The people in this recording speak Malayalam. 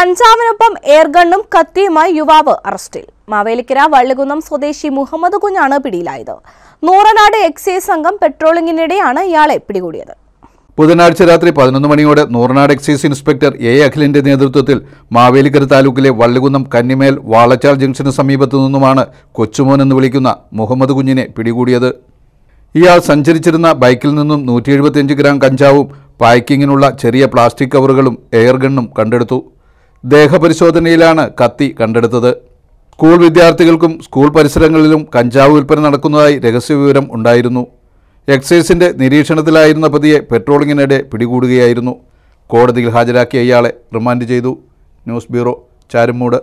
കഞ്ചാവിനൊപ്പം എയർഗണ്ണും കത്തിയുമായി യുവാവ് അറസ്റ്റിൽ മാവേലിക്കര വള്ളികുന്നം സ്വദേശി മുഹമ്മദ് കുഞ്ഞാണ് പിടിയിലായത് നൂറനാട് എക്സൈസ് സംഘം പെട്രോളിംഗിനിടെയാണ് ഇയാളെ പിടികൂടിയത് ബുധനാഴ്ച രാത്രി പതിനൊന്ന് മണിയോടെ നൂറനാട് എക്സൈസ് ഇൻസ്പെക്ടർ എ അഖിലിന്റെ നേതൃത്വത്തിൽ മാവേലിക്കര താലൂക്കിലെ വള്ളികുന്നം കന്നിമേൽ വാളച്ചാൽ ജംഗ്ഷന് സമീപത്തു നിന്നുമാണ് കൊച്ചുമോൻ എന്ന് വിളിക്കുന്ന മുഹമ്മദ് കുഞ്ഞിനെ പിടികൂടിയത് ഇയാൾ സഞ്ചരിച്ചിരുന്ന ബൈക്കിൽ നിന്നും നൂറ്റി ഗ്രാം കഞ്ചാവും പായ്ക്കിങ്ങിനുള്ള ചെറിയ പ്ലാസ്റ്റിക് കവറുകളും എയർഗണ്ണും കണ്ടെടുത്തു ദേഹപരിശോധനയിലാണ് കത്തി കണ്ടെടുത്തത് സ്കൂൾ വിദ്യാർത്ഥികൾക്കും സ്കൂൾ പരിസരങ്ങളിലും കഞ്ചാവ് വിൽപ്പന നടക്കുന്നതായി രഹസ്യവിവരം ഉണ്ടായിരുന്നു എക്സൈസിന്റെ നിരീക്ഷണത്തിലായിരുന്ന പ്രതിയെ പെട്രോളിങ്ങിനിടെ പിടികൂടുകയായിരുന്നു കോടതിയിൽ ഹാജരാക്കിയ ഇയാളെ റിമാൻഡ് ചെയ്തു ന്യൂസ് ബ്യൂറോ ചാരുമൂട്